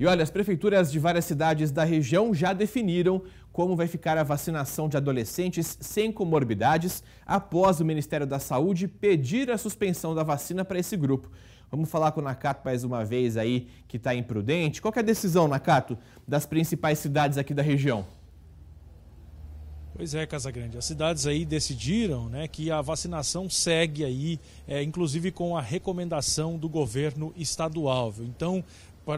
E olha, as prefeituras de várias cidades da região já definiram como vai ficar a vacinação de adolescentes sem comorbidades após o Ministério da Saúde pedir a suspensão da vacina para esse grupo. Vamos falar com o Nakato mais uma vez aí, que está imprudente. Qual é a decisão, Nakato, das principais cidades aqui da região? Pois é, Casagrande. As cidades aí decidiram né, que a vacinação segue aí, é, inclusive com a recomendação do governo estadual. Viu? Então,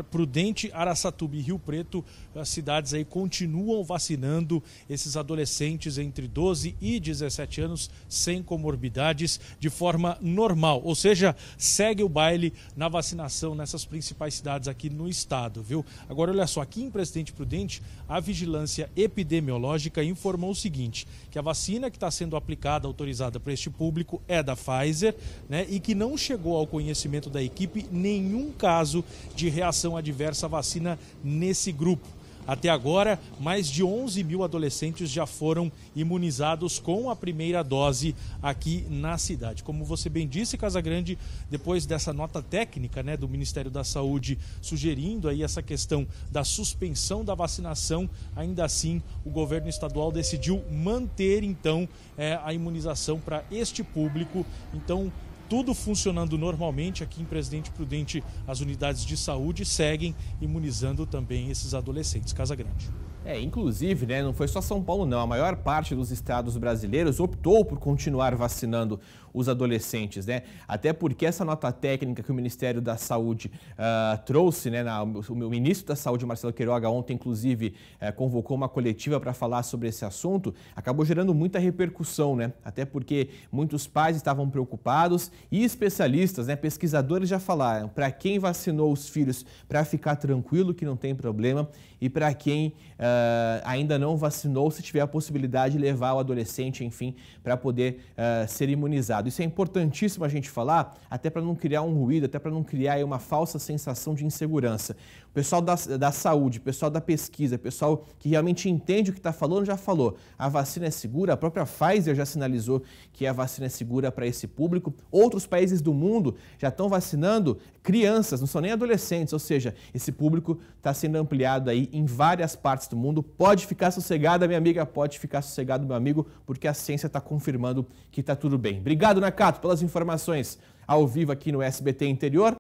Prudente, Araçatuba e Rio Preto, as cidades aí continuam vacinando esses adolescentes entre 12 e 17 anos sem comorbidades de forma normal, ou seja, segue o baile na vacinação nessas principais cidades aqui no estado, viu? Agora olha só, aqui em Presidente Prudente, a vigilância epidemiológica informou o seguinte, que a vacina que está sendo aplicada, autorizada para este público é da Pfizer, né, e que não chegou ao conhecimento da equipe nenhum caso de reação reação adversa à vacina nesse grupo. Até agora, mais de 11 mil adolescentes já foram imunizados com a primeira dose aqui na cidade. Como você bem disse, Casagrande, depois dessa nota técnica né, do Ministério da Saúde sugerindo aí essa questão da suspensão da vacinação, ainda assim o governo estadual decidiu manter então é, a imunização para este público. Então, tudo funcionando normalmente aqui em Presidente Prudente. As unidades de saúde seguem imunizando também esses adolescentes. Casa Grande. É, inclusive, né, não foi só São Paulo não, a maior parte dos estados brasileiros optou por continuar vacinando os adolescentes, né? Até porque essa nota técnica que o Ministério da Saúde uh, trouxe, né, na, o ministro da Saúde, Marcelo Queiroga, ontem inclusive uh, convocou uma coletiva para falar sobre esse assunto, acabou gerando muita repercussão, né? Até porque muitos pais estavam preocupados e especialistas, né, pesquisadores já falaram para quem vacinou os filhos para ficar tranquilo que não tem problema e para quem uh, ainda não vacinou, se tiver a possibilidade de levar o adolescente, enfim, para poder uh, ser imunizado. Isso é importantíssimo a gente falar, até para não criar um ruído, até para não criar aí, uma falsa sensação de insegurança. O pessoal da, da saúde, o pessoal da pesquisa, o pessoal que realmente entende o que está falando já falou. A vacina é segura, a própria Pfizer já sinalizou que a vacina é segura para esse público. Outro outros países do mundo já estão vacinando crianças, não são nem adolescentes, ou seja, esse público está sendo ampliado aí em várias partes do mundo. Pode ficar sossegada, minha amiga, pode ficar sossegado, meu amigo, porque a ciência está confirmando que está tudo bem. Obrigado, Nakato, pelas informações ao vivo aqui no SBT Interior.